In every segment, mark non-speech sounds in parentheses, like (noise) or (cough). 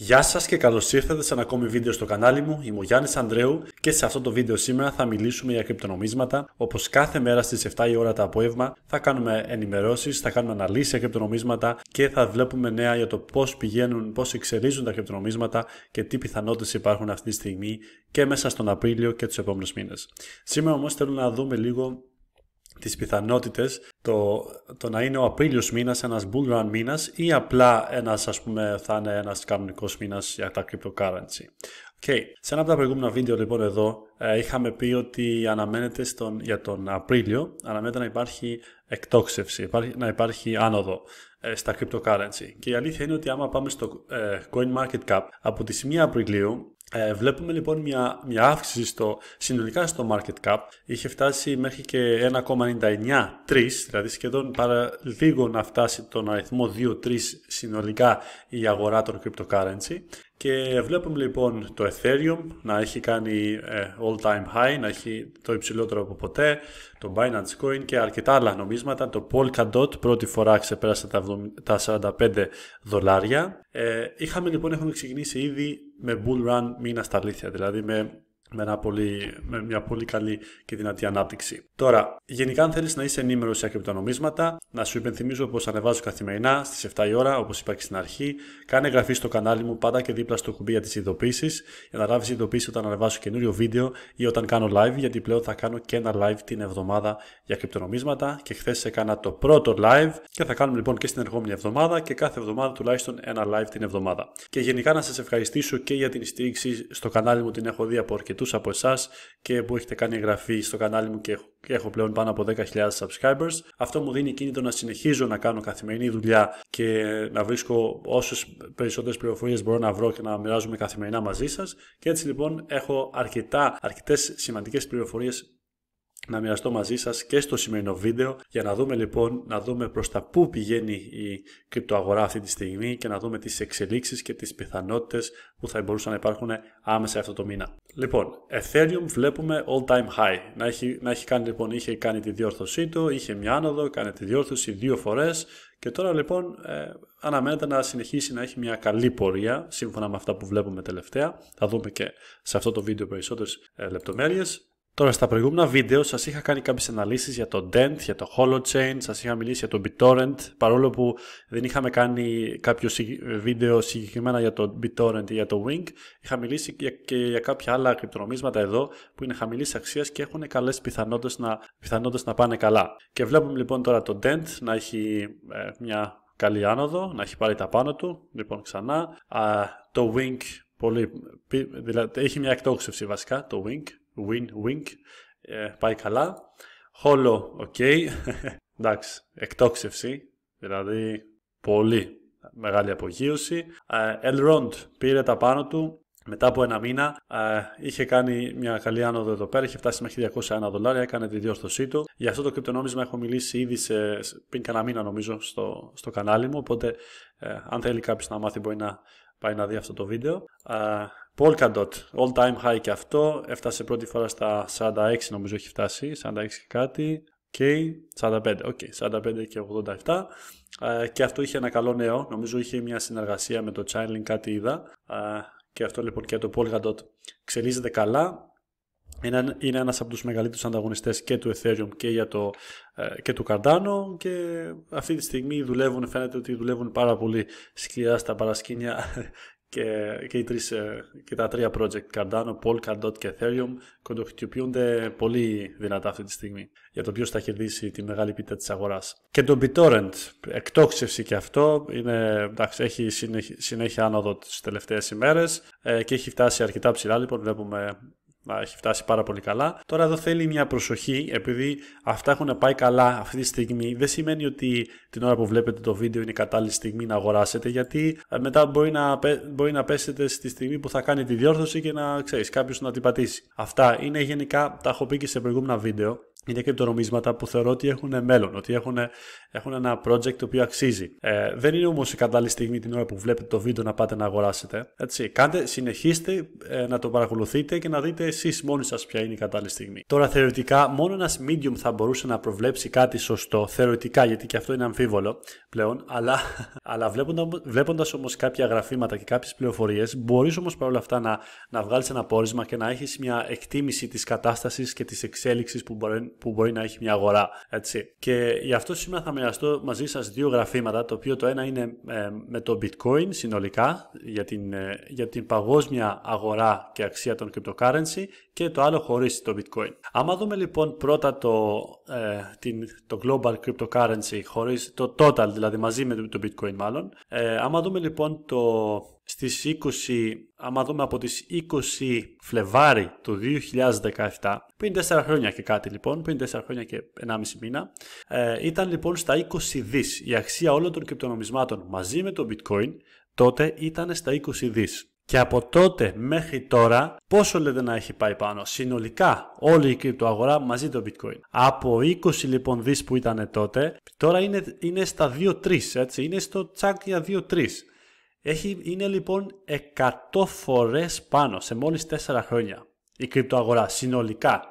Γεια σας και καλώς ήρθατε σε ένα ακόμη βίντεο στο κανάλι μου, είμαι ο Γιάννης Ανδρέου και σε αυτό το βίντεο σήμερα θα μιλήσουμε για κρυπτονομίσματα. Όπως κάθε μέρα στις 7 η ώρα τα απόγευμα θα κάνουμε ενημερώσεις, θα κάνουμε αναλύσεις για κρυπτονομίσματα και θα βλέπουμε νέα για το πώς πηγαίνουν, πώς εξελίζουν τα κρυπτονομίσματα και τι πιθανότητες υπάρχουν αυτή τη στιγμή και μέσα στον Απρίλιο και τους επόμενους μήνες. Σήμερα όμως θέλω να δούμε λίγο τις πιθανότητες το, το να είναι ο Απρίλιος μήνας ένας bull run μήνας ή απλά ένας ας πούμε θα είναι ένας κανονικός μήνας για τα cryptocurrency. Okay. Σε ένα από τα προηγούμενα βίντεο λοιπόν εδώ ε, είχαμε πει ότι αναμένεται στον, για τον Απρίλιο αναμένεται να υπάρχει εκτόξευση, να υπάρχει άνοδο ε, στα cryptocurrency. Και η αλήθεια είναι ότι άμα πάμε στο Market ε, CoinMarketCap από τη 1 Απριλίου ε, βλέπουμε λοιπόν μια, μια αύξηση στο, συνολικά στο market cap. Είχε φτάσει μέχρι και 1,993, δηλαδή σχεδόν παρά λίγο να φτάσει τον αριθμό 2-3 συνολικά η αγορά των cryptocurrency. Και βλέπουμε λοιπόν το Ethereum να έχει κάνει ε, all time high, να έχει το υψηλότερο από ποτέ, το Binance Coin και αρκετά άλλα νομίσματα. Το Polkadot πρώτη φορά ξεπέρασε τα 45 δολάρια. Ε, είχαμε λοιπόν, έχουμε ξεκινήσει ήδη με bull run μήνα στα αλήθεια, δηλαδή με με, ένα μια πολύ καλή και δυνατή ανάπτυξη. Τώρα, γενικά αν θέλεις να είσαι ενήμερος σε κρυπτονομίσματα, να σου υπενθυμίζω πως ανεβάζω καθημερινά στις 7 η ώρα, όπως είπα και στην αρχή. Κάνε εγγραφή στο κανάλι μου πάντα και δίπλα στο κουμπί για τις ειδοποίησεις, για να λάβεις ειδοποίηση όταν ανεβάσω καινούριο βίντεο ή όταν κάνω live, γιατί πλέον θα κάνω και ένα live την εβδομάδα για κρυπτονομίσματα και χθες έκανα το πρώτο live και θα κάνουμε λοιπόν και στην ερχόμενη εβδομάδα και κάθε εβδομάδα τουλάχιστον ένα live την εβδομάδα. Και γενικά να σας ευχαριστήσω και για την στήριξη στο κανάλι μου, την έχω δει από αρκετή αρκετούς από εσάς και που έχετε κάνει εγγραφή στο κανάλι μου και έχω πλέον πάνω από 10.000 subscribers. Αυτό μου δίνει κίνητο να συνεχίζω να κάνω καθημερινή δουλειά και να βρίσκω όσες περισσότερες πληροφορίες μπορώ να βρω και να μοιράζομαι καθημερινά μαζί σας. Και έτσι λοιπόν έχω αρκετά, αρκετές σημαντικές πληροφορίες να μοιραστώ μαζί σας και στο σημερινό βίντεο για να δούμε λοιπόν, να δούμε προς τα πού πηγαίνει η κρυπτοαγορά αυτή τη στιγμή και να δούμε τις εξελίξεις και τις πιθανότητες που θα μπορούσαν να υπάρχουν άμεσα αυτό το μήνα. Λοιπόν, Ethereum βλέπουμε all time high. Να έχει, να έχει κάνει λοιπόν, είχε κάνει τη διόρθωσή του, είχε μια άνοδο, κάνει τη διόρθωση δύο φορές και τώρα λοιπόν ε, αναμένεται να συνεχίσει να έχει μια καλή πορεία σύμφωνα με αυτά που βλέπουμε τελευταία. Θα δούμε και σε αυτό το βίντεο περισσότερες ε, λεπτομέρειες. Τώρα στα προηγούμενα βίντεο σας είχα κάνει κάποιες αναλύσεις για το Dent, για το Holochain, σας είχα μιλήσει για το BitTorrent, παρόλο που δεν είχαμε κάνει κάποιο βίντεο συγκεκριμένα για το BitTorrent ή για το WINK είχα μιλήσει και για κάποια άλλα κρυπτονομίσματα εδώ που είναι χαμηλής αξίας και έχουν καλές πιθανότητες να, πιθανότητες πάνε καλά. Και βλέπουμε λοιπόν τώρα το Dent να έχει ε, μια καλή άνοδο, να έχει πάρει τα πάνω του, λοιπόν ξανά. Α, το WINK δηλαδή, έχει μια εκτόξευση βασικά, το WINK Win, wink, ε, πάει καλά. Χόλο, ok, (laughs) Εντάξει, εκτόξευση, δηλαδή πολύ μεγάλη απογείωση. Ε, Elrond πήρε τα πάνω του, μετά από ένα μήνα ε, είχε κάνει μια καλή άνοδο εδώ πέρα, είχε φτάσει μέχρι 201 δολάρια, έκανε τη διόρθωσή του. Για αυτό το κρυπτονόμισμα έχω μιλήσει ήδη σε, πριν κανένα μήνα νομίζω στο, στο κανάλι μου, οπότε αν θέλει κάποιος να μάθει μπορεί να πάει να δει αυτό το βίντεο. Polkadot, all time high και αυτό, έφτασε πρώτη φορά στα 46 νομίζω έχει φτάσει, 46 και κάτι και 45, ok, 45 και 87 και αυτό είχε ένα καλό νέο, νομίζω είχε μια συνεργασία με το Chainlink κάτι είδα ε, και αυτό λοιπόν και το Polkadot ξελίζεται καλά, είναι, είναι ένας από τους μεγαλύτερους ανταγωνιστές και του Ethereum και, το, ε, και του Cardano και αυτή τη στιγμή δουλεύουν, φαίνεται ότι δουλεύουν πάρα πολύ σκληρά στα παρασκήνια και, οι τρεις, ε, και τα τρία project Cardano, Polkadot και Ethereum κοντοχτυπιούνται πολύ δυνατά αυτή τη στιγμή για το ποιος θα κερδίσει τη μεγάλη πίτα της αγοράς. Και το BitTorrent, εκτόξευση και αυτό, είναι, εντάξει, έχει συνέχεια άνοδο τις τελευταίες ημέρες ε, και έχει φτάσει αρκετά ψηλά, λοιπόν βλέπουμε έχει φτάσει πάρα πολύ καλά. Τώρα εδώ θέλει μια προσοχή, επειδή αυτά έχουν πάει καλά αυτή τη στιγμή. Δεν σημαίνει ότι την ώρα που βλέπετε το βίντεο είναι η κατάλληλη στιγμή να αγοράσετε, γιατί ε, μετά μπορεί να, μπορεί να πέσετε στη στιγμή που θα κάνει τη διόρθωση και να ξέρεις κάποιος να την πατήσει. Αυτά είναι γενικά, τα έχω πει και σε προηγούμενα βίντεο είναι κρυπτονομίσματα που θεωρώ ότι έχουν μέλλον, ότι έχουν, έχουν ένα project το οποίο αξίζει. Ε, δεν είναι όμως η κατάλληλη στιγμή την ώρα που βλέπετε το βίντεο να πάτε να αγοράσετε. Έτσι, κάντε, συνεχίστε ε, να το παρακολουθείτε και να δείτε εσείς μόνοι σας ποια είναι η κατάλληλη στιγμή. Τώρα, θεωρητικά, μόνο ένας medium θα μπορούσε να προβλέψει κάτι σωστό, θεωρητικά, γιατί και αυτό είναι αμφίβολο πλέον, αλλά, (laughs) αλλά βλέποντα όμως κάποια γραφήματα και κάποιες πληροφορίες, μπορείς όμως παρόλα αυτά να, να βγάλεις ένα πόρισμα και να έχεις μια εκτίμηση της κατάστασης και της εξέλιξης που μπορεί που μπορεί να έχει μια αγορά. Έτσι. Και γι' αυτό σήμερα θα μοιραστώ μαζί σας δύο γραφήματα, το οποίο το ένα είναι ε, με το bitcoin συνολικά για την, ε, για την παγκόσμια αγορά και αξία των cryptocurrency και το άλλο χωρίς το bitcoin. Άμα δούμε λοιπόν πρώτα το, ε, την, το global cryptocurrency χωρίς το total, δηλαδή μαζί με το bitcoin μάλλον, άμα δούμε λοιπόν το στις 20, άμα δούμε από τις 20 Φλεβάρι του 2017, πριν 4 χρόνια και κάτι λοιπόν, πριν 4 χρόνια και 1,5 μήνα, ε, ήταν λοιπόν στα 20 δις. Η αξία όλων των κρυπτονομισμάτων μαζί με το bitcoin τότε ήταν στα 20 δις. Και από τότε μέχρι τώρα πόσο λέτε να έχει πάει πάνω συνολικά όλη η κρυπτοαγορά μαζί το bitcoin. Από 20 λοιπόν δις που ήταν τότε τώρα είναι, είναι στα 2-3 έτσι είναι στο για 2 2-3. Έχει, είναι λοιπόν 100 φορές πάνω σε μόλις 4 χρόνια η κρυπτοαγορά συνολικά.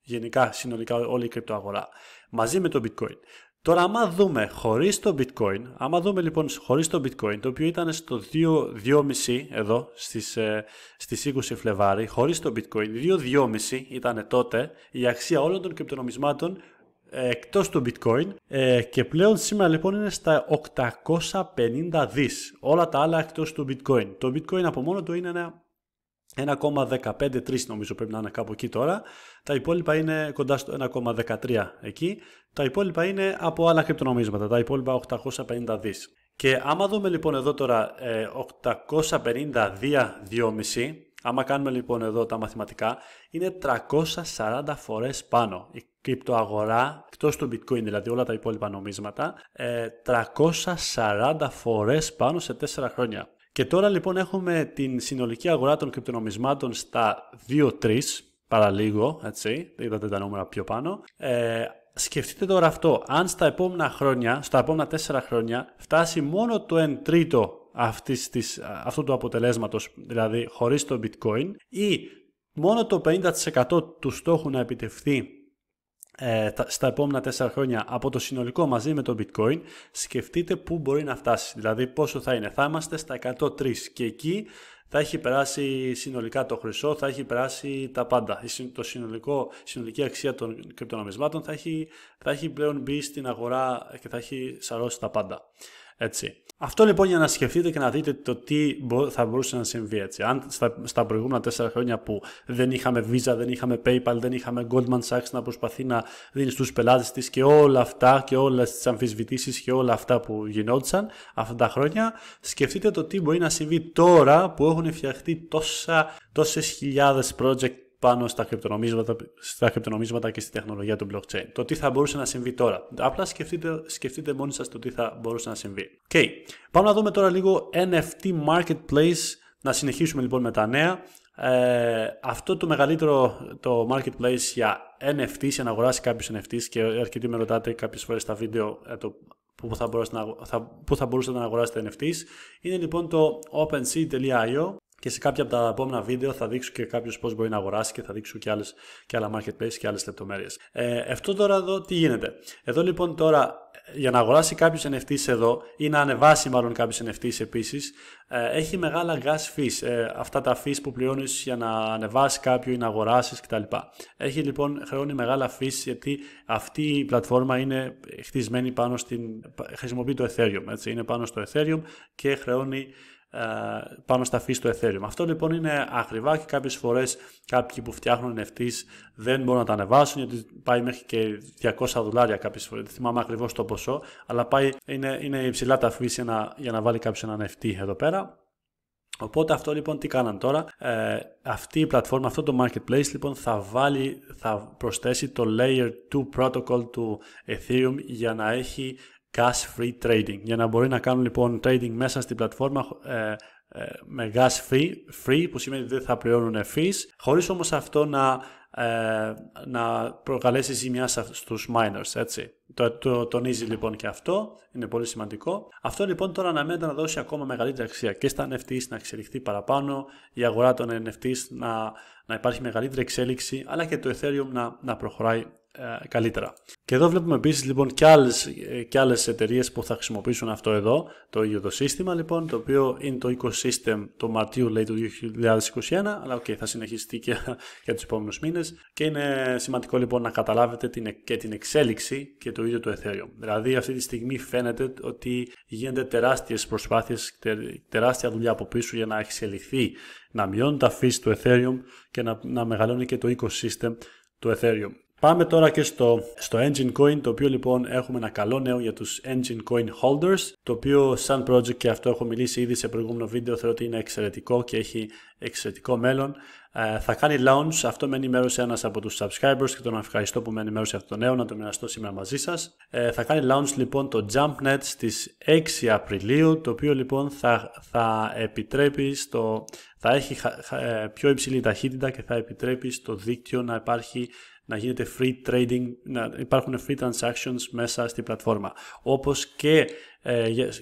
Γενικά συνολικά όλη η κρυπτοαγορά μαζί με το bitcoin. Τώρα άμα δούμε χωρίς το bitcoin, άμα δούμε λοιπόν χωρίς το bitcoin το οποίο ήταν στο 2 2,5 εδώ στις, ε, στις 20 Φλεβάρι, χωρίς το bitcoin 2 2,5 ήταν τότε η αξία όλων των κρυπτονομισμάτων ε, εκτός του bitcoin ε, και πλέον σήμερα λοιπόν είναι στα 850 δις όλα τα άλλα εκτός του bitcoin το bitcoin από μόνο του είναι ένα 1,153 νομίζω πρέπει να είναι κάπου εκεί τώρα. Τα υπόλοιπα είναι κοντά στο 1,13 εκεί. Τα υπόλοιπα είναι από άλλα κρυπτονομίσματα, τα υπόλοιπα 850 δις. Και άμα δούμε λοιπόν εδώ τώρα 850 ε, δια 2,5, άμα κάνουμε λοιπόν εδώ τα μαθηματικά, είναι 340 φορές πάνω κρυπτοαγορά, εκτός του bitcoin δηλαδή όλα τα υπόλοιπα νομίσματα, 340 ε, φορές πάνω σε 4 χρόνια. Και τώρα λοιπόν έχουμε την συνολική αγορά των κρυπτονομισμάτων στα 2-3, παραλίγο, έτσι, είδατε τα νούμερα πιο πάνω. Ε, σκεφτείτε τώρα αυτό, αν στα επόμενα χρόνια, στα επόμενα 4 χρόνια, φτάσει μόνο το 1 τρίτο αυτής της, αυτού του αποτελέσματος, δηλαδή χωρίς το bitcoin, ή μόνο το 50% του στόχου να επιτευχθεί ε, στα επόμενα 4 χρόνια από το συνολικό μαζί με το bitcoin σκεφτείτε πού μπορεί να φτάσει δηλαδή πόσο θα είναι θα είμαστε στα 103 και εκεί θα έχει περάσει συνολικά το χρυσό, θα έχει περάσει τα πάντα. Το συνολικό, συνολική αξία των κρυπτονομισμάτων θα έχει, θα έχει πλέον μπει στην αγορά και θα έχει σαρώσει τα πάντα. Αυτό λοιπόν για να σκεφτείτε και να δείτε το τι θα μπορούσε να συμβεί έτσι. Αν στα, προηγούμενα τέσσερα χρόνια που δεν είχαμε Visa, δεν είχαμε PayPal, δεν είχαμε Goldman Sachs να προσπαθεί να δίνει στους πελάτες της και όλα αυτά και όλες τις αμφισβητήσεις και όλα αυτά που γινόντουσαν αυτά τα χρόνια, σκεφτείτε το τι μπορεί να συμβεί τώρα που έχουν φτιαχτεί τόσα, τόσες χιλιάδες project πάνω στα κρυπτονομίσματα, στα κρυπτονομίσματα και στη τεχνολογία του blockchain. Το τι θα μπορούσε να συμβεί τώρα. Απλά σκεφτείτε, σκεφτείτε μόνοι σας το τι θα μπορούσε να συμβεί. Okay. Πάμε να δούμε τώρα λίγο NFT Marketplace. Να συνεχίσουμε λοιπόν με τα νέα. Ε, αυτό το μεγαλύτερο το marketplace για NFTs, για να αγοράσει κάποιους NFTs και αρκετοί με ρωτάτε κάποιες φορές στα βίντεο ε, το, που θα, μπορούσατε να, θα, που θα να αγοράσετε NFTs είναι λοιπόν το OpenSea.io και σε κάποια από τα επόμενα βίντεο θα δείξω και κάποιος πώς μπορεί να αγοράσει και θα δείξω και, άλλες, και άλλα marketplace και άλλες λεπτομέρειες. Ε, αυτό τώρα εδώ τι γίνεται. Εδώ λοιπόν τώρα ε, για να αγοράσει κάποιος NFT εδώ ή να ανεβάσει μάλλον κάποιος NFT επίσης, ε, έχει μεγάλα gas fees. Ε, αυτά τα fees που πληρώνεις για να ανεβάσεις κάποιο ή να αγοράσεις κτλ. Έχει λοιπόν χρεώνει μεγάλα fees γιατί αυτή η πλατφόρμα είναι χτισμένη πάνω στην. χρησιμοποιεί το Ethereum. Έτσι, είναι πάνω στο Ethereum και χρεώνει ε, πάνω στα φύση του Ethereum. Αυτό λοιπόν είναι ακριβά και κάποιες φορές κάποιοι που φτιάχνουν NFTs δεν μπορούν να τα ανεβάσουν γιατί πάει μέχρι και 200 δολάρια κάποιες φορές. Δεν θυμάμαι ακριβώς το ποσό, αλλά πάει, είναι, είναι υψηλά τα φύση για να, για να βάλει κάποιος ένα NFT εδώ πέρα. Οπότε αυτό λοιπόν τι κάναν τώρα, ε, αυτή η πλατφόρμα, αυτό το marketplace λοιπόν θα βάλει, θα προσθέσει το layer 2 protocol του Ethereum για να έχει Gas Free Trading για να μπορεί να κάνουν λοιπόν trading μέσα στην πλατφόρμα ε, ε, με gas free, free που σημαίνει ότι δεν θα πληρώνουν fees χωρίς όμως αυτό να, ε, να προκαλέσει ζημιά στους miners έτσι. Το, το, τονίζει λοιπόν και αυτό, είναι πολύ σημαντικό. Αυτό λοιπόν τώρα αναμένεται να δώσει ακόμα μεγαλύτερη αξία και στα NFTs να εξελιχθεί παραπάνω, η αγορά των NFTs να, να υπάρχει μεγαλύτερη εξέλιξη αλλά και το Ethereum να, να προχωράει ε, καλύτερα. Και εδώ βλέπουμε επίσης λοιπόν και άλλες, ε, και εταιρείες που θα χρησιμοποιήσουν αυτό εδώ, το ίδιο το σύστημα λοιπόν, το οποίο είναι το ecosystem το Μαρτίου λέει του 2021, αλλά okay, θα συνεχιστεί και για (laughs) τους επόμενους μήνες και είναι σημαντικό λοιπόν να καταλάβετε την, και την εξέλιξη και το ίδιο το Ethereum. Δηλαδή αυτή τη στιγμή φαίνεται ότι γίνονται τεράστιες προσπάθειες, τεράστια δουλειά από πίσω για να εξελιχθεί, να μειώνουν τα φύση του Ethereum και να, να μεγαλώνει και το ecosystem του Ethereum. Πάμε τώρα και στο, στο Engine Coin, το οποίο λοιπόν έχουμε ένα καλό νέο για τους Engine Coin Holders, το οποίο σαν project και αυτό έχω μιλήσει ήδη σε προηγούμενο βίντεο, θεωρώ ότι είναι εξαιρετικό και έχει εξαιρετικό μέλλον. Ε, θα κάνει launch, αυτό με ενημέρωσε ένας από τους subscribers και τον ευχαριστώ που με ενημέρωσε αυτό το νέο να το μοιραστώ σήμερα μαζί σας. Ε, θα κάνει launch λοιπόν το JumpNet στις 6 Απριλίου, το οποίο λοιπόν θα, θα επιτρέπει στο, θα έχει ε, πιο υψηλή ταχύτητα και θα επιτρέπει στο δίκτυο να υπάρχει να γίνεται free trading, να υπάρχουν free transactions μέσα στην πλατφόρμα. Όπως και,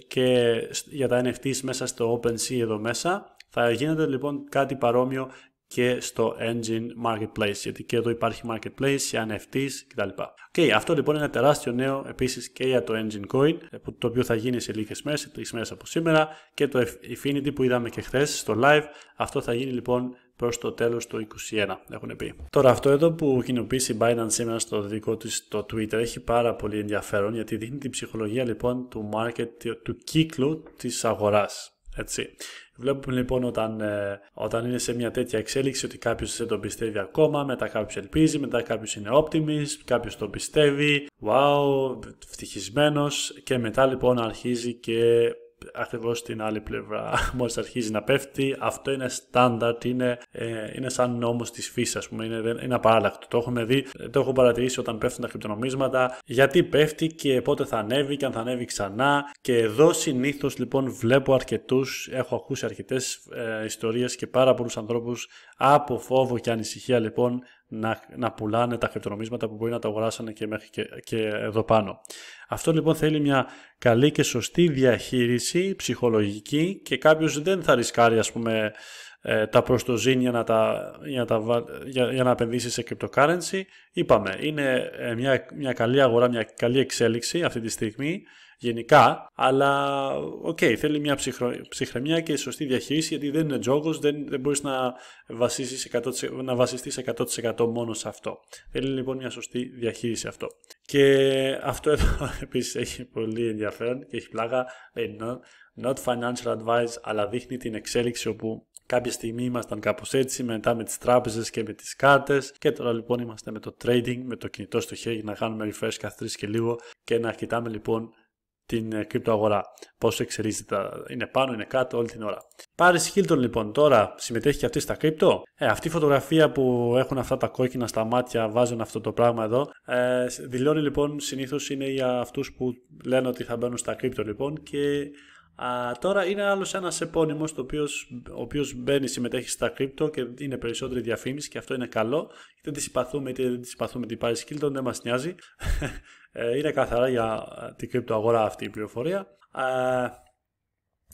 και για τα NFTs μέσα στο OpenSea εδώ μέσα, θα γίνεται λοιπόν κάτι παρόμοιο και στο Engine Marketplace, γιατί και εδώ υπάρχει Marketplace για NFTs κτλ. Okay, αυτό λοιπόν είναι ένα τεράστιο νέο επίσης και για το Engine Coin, το οποίο θα γίνει σε λίγες μέρες σε τρεις από σήμερα και το Infinity που είδαμε και χθες στο live, αυτό θα γίνει λοιπόν προς το τέλος του 2021, έχουν πει. Τώρα, αυτό εδώ που κοινοποίησε η Binance σήμερα στο δικό της το Twitter έχει πάρα πολύ ενδιαφέρον γιατί δείχνει την ψυχολογία λοιπόν του market, του κύκλου της αγοράς. Έτσι. Βλέπουμε λοιπόν όταν, ε, όταν είναι σε μια τέτοια εξέλιξη ότι κάποιος δεν τον πιστεύει ακόμα, μετά κάποιος ελπίζει, μετά κάποιος είναι optimist, κάποιος τον πιστεύει, wow, ευτυχισμένο και μετά λοιπόν αρχίζει και ακριβώς στην άλλη πλευρά (laughs) μόλις αρχίζει να πέφτει. Αυτό είναι στάνταρτ, είναι, ε, είναι σαν νόμος της φύσης ας πούμε, είναι, είναι απαράλλακτο. Το έχουμε δει, ε, το έχω παρατηρήσει όταν πέφτουν τα κρυπτονομίσματα, γιατί πέφτει και πότε θα ανέβει και αν θα ανέβει ξανά. Και εδώ συνήθως λοιπόν βλέπω αρκετούς, έχω ακούσει αρκετές ε, ιστορίες και πάρα πολλούς ανθρώπους από φόβο και ανησυχία λοιπόν να, πουλάνε τα κρυπτονομίσματα που μπορεί να τα αγοράσανε και, μέχρι και, και εδώ πάνω. Αυτό λοιπόν θέλει μια καλή και σωστή διαχείριση ψυχολογική και κάποιος δεν θα ρισκάρει ας πούμε ε, τα προστοζήν για να, τα, για για, για να επενδύσει σε cryptocurrency. Είπαμε, είναι ε, μια, μια καλή αγορά, μια καλή εξέλιξη αυτή τη στιγμή γενικά, αλλά οκ, okay, θέλει μια ψυχρο, ψυχραιμία και σωστή διαχείριση γιατί δεν είναι τζόγος, δεν, δεν μπορείς να, βασίσεις 100, να βασιστείς 100% μόνο σε αυτό. Θέλει λοιπόν μια σωστή διαχείριση αυτό. Και αυτό εδώ (laughs) επίσης έχει πολύ ενδιαφέρον και έχει πλάγα, ε, not financial advice, αλλά δείχνει την εξέλιξη όπου Κάποια στιγμή ήμασταν κάπως έτσι, μετά με τις τράπεζες και με τις κάρτες και τώρα λοιπόν είμαστε με το trading, με το κινητό στο χέρι να κάνουμε refresh κάθε και λίγο και να κοιτάμε λοιπόν την ε, κρυπτοαγορά. Πόσο εξελίσσεται, είναι πάνω, είναι κάτω, όλη την ώρα. Πάρη Χίλτον λοιπόν τώρα συμμετέχει και αυτή στα κρυπτο. Ε, αυτή η φωτογραφία που έχουν αυτά τα κόκκινα στα μάτια, βάζουν αυτό το πράγμα εδώ. Ε, δηλώνει λοιπόν συνήθως είναι για αυτούς που λένε ότι θα μπαίνουν στα κρυπτο λοιπόν και Α, τώρα είναι άλλος ένας επώνυμος, ο οποίος μπαίνει, συμμετέχει στα κρύπτο και είναι περισσότερη διαφήμιση και αυτό είναι καλό. Είτε τη συμπαθούμε είτε δεν τη συμπαθούμε την Paris Hilton, δεν μας νοιάζει. (laughs) Ε, είναι καθαρά για ε, την κρύπτο αγορά αυτή η πληροφορία. Α,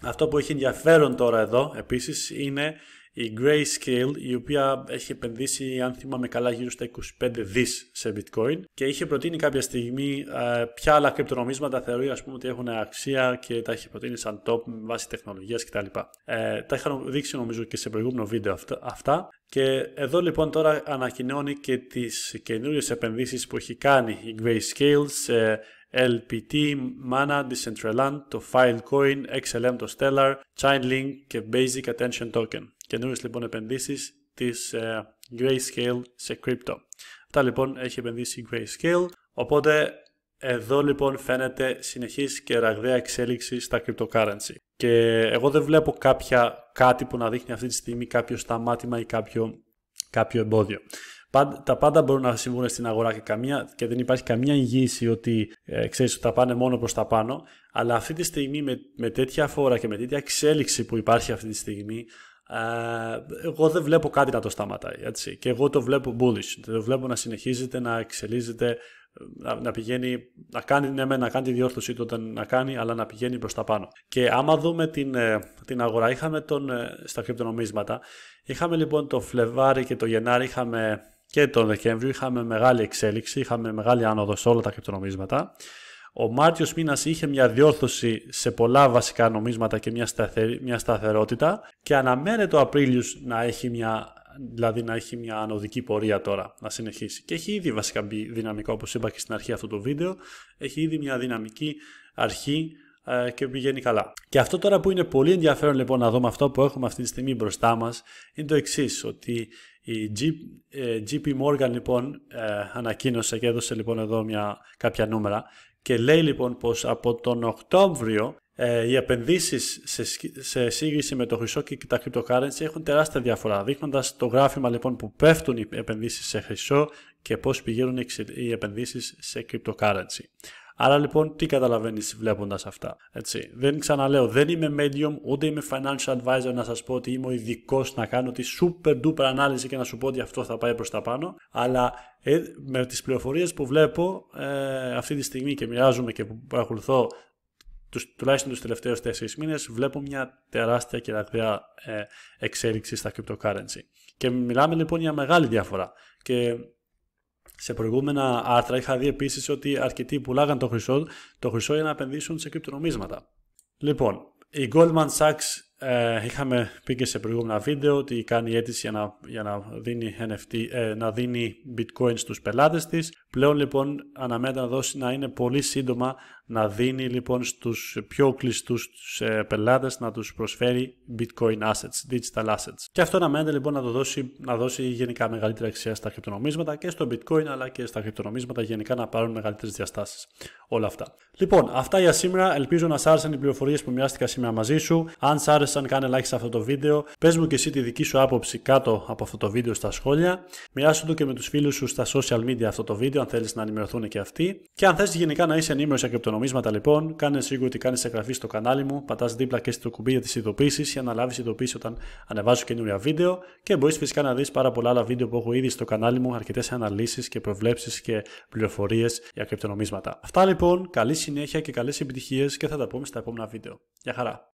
αυτό που έχει ενδιαφέρον τώρα εδώ επίσης είναι η Grayscale, η οποία έχει επενδύσει, αν θυμάμαι καλά, γύρω στα 25 δις σε bitcoin και είχε προτείνει κάποια στιγμή ε, ποια άλλα κρυπτονομίσματα θεωρεί ας πούμε, ότι έχουν αξία και τα είχε προτείνει σαν top με βάση τεχνολογίας κτλ. Ε, τα είχα δείξει νομίζω και σε προηγούμενο βίντεο αυτά. Και εδώ λοιπόν τώρα ανακοινώνει και τις καινούριες επενδύσεις που έχει κάνει η Grayscale LPT, Mana, Decentraland, το Filecoin, XLM, το Stellar, Chainlink και Basic Attention Token. καινούριες λοιπόν επενδύσεις της ε, Grayscale σε crypto. Αυτά λοιπόν έχει επενδύσει η Grayscale, οπότε εδώ λοιπόν φαίνεται συνεχής και ραγδαία εξέλιξη στα cryptocurrency. Και εγώ δεν βλέπω κάποια, κάτι που να δείχνει αυτή τη στιγμή κάποιο σταμάτημα ή κάποιο, κάποιο εμπόδιο τα πάντα μπορούν να συμβούν στην αγορά και, καμία, δεν υπάρχει καμία εγγύηση ότι ε, ξέρεις ότι τα πάνε μόνο προς τα πάνω. Αλλά αυτή τη στιγμή με, με τέτοια φόρα και με τέτοια εξέλιξη που υπάρχει αυτή τη στιγμή ε, εγώ δεν βλέπω κάτι να το σταματάει. Έτσι. Και εγώ το βλέπω bullish. Το βλέπω να συνεχίζεται, να εξελίζεται, να, πηγαίνει, να κάνει, ναι, να κάνει τη διόρθωσή του όταν να κάνει, αλλά να πηγαίνει προς τα πάνω. Και άμα δούμε την, ε, την αγορά, είχαμε τον, ε, στα κρυπτονομίσματα, είχαμε λοιπόν το Φλεβάρι και το Γενάρη, είχαμε και τον Δεκέμβριο είχαμε μεγάλη εξέλιξη, είχαμε μεγάλη άνοδο σε όλα τα κρυπτονομίσματα. Ο Μάρτιος μήνας είχε μια διόρθωση σε πολλά βασικά νομίσματα και μια, μια σταθερότητα και αναμένεται το Απρίλιος να έχει μια δηλαδή να έχει μια ανωδική πορεία τώρα, να συνεχίσει. Και έχει ήδη βασικά μπει δυναμικά, όπως είπα και στην αρχή αυτού του βίντεο, έχει ήδη μια δυναμική αρχή ε, και πηγαίνει καλά. Και αυτό τώρα που είναι πολύ ενδιαφέρον λοιπόν να δούμε αυτό που έχουμε αυτή τη στιγμή μπροστά μας, είναι το εξής ότι η JP ε, GP Morgan λοιπόν ε, ανακοίνωσε και έδωσε λοιπόν εδώ μια, κάποια νούμερα και λέει λοιπόν πως από τον Οκτώβριο ε, οι επενδύσεις σε, σε σύγκριση με το χρυσό και τα cryptocurrency έχουν τεράστια διαφορά δείχνοντας το γράφημα λοιπόν που πέφτουν οι επενδύσεις σε χρυσό και πως πηγαίνουν οι επενδύσεις σε cryptocurrency. Άρα λοιπόν, τι καταλαβαίνεις βλέποντας αυτά. Έτσι. Δεν ξαναλέω, δεν είμαι medium, ούτε είμαι financial advisor να σας πω ότι είμαι ο ειδικός να κάνω τη super duper ανάλυση και να σου πω ότι αυτό θα πάει προς τα πάνω. Αλλά ε, με τις πληροφορίες που βλέπω ε, αυτή τη στιγμή και μοιράζομαι και που παρακολουθώ τους, τουλάχιστον τους τελευταίους 4 μήνες, βλέπω μια τεράστια και ραγδαία ε, εξέλιξη στα cryptocurrency. Και μιλάμε λοιπόν για μεγάλη διαφορά. Και σε προηγούμενα άρθρα είχα δει επίσης ότι αρκετοί πουλάγαν το χρυσό, το χρυσό για να επενδύσουν σε κρυπτονομίσματα. Λοιπόν, η Goldman Sachs ε, είχαμε πει σε προηγούμενα βίντεο ότι κάνει αίτηση για να, για να, δίνει, NFT, ε, να δίνει bitcoin στους πελάτες της. Πλέον λοιπόν αναμένεται να δώσει να είναι πολύ σύντομα να δίνει λοιπόν στους πιο κλειστούς τους, ε, πελάτες να τους προσφέρει bitcoin assets, digital assets. Και αυτό αναμένεται λοιπόν να, το δώσει, να δώσει γενικά μεγαλύτερη αξία στα κρυπτονομίσματα και στο bitcoin αλλά και στα κρυπτονομίσματα γενικά να πάρουν μεγαλύτερες διαστάσεις όλα αυτά. Λοιπόν, αυτά για σήμερα. Ελπίζω να σ' άρεσαν οι πληροφορίες που μοιράστηκα σήμερα μαζί σου. Αν σ' άρεσαν, κάνε like σε αυτό το βίντεο. Πες μου και εσύ τη δική σου άποψη κάτω από αυτό το βίντεο στα σχόλια. Μοιράσου το και με τους φίλους σου στα social media αυτό το βίντεο, αν θέλεις να ενημερωθούν και αυτοί. Και αν θες γενικά να είσαι ενήμερος για κρυπτονομίσματα, λοιπόν, κάνε σίγουρο ότι κάνεις εγγραφή στο κανάλι μου. Πατάς δίπλα και στο κουμπί για τις ειδοποίησεις για να λάβεις ειδοποίηση όταν ανεβάζω καινούργια βίντεο. Και μπορείς φυσικά να δεις πάρα πολλά άλλα βίντεο που έχω ήδη στο κανάλι μου, αρκετές αναλύσεις και προβλέψεις και πληροφορίες για κρυπτονομίσματα. Αυτά λοιπόν λοιπόν, καλή συνέχεια και καλές επιτυχίες και θα τα πούμε στα επόμενα βίντεο. Γεια χαρά!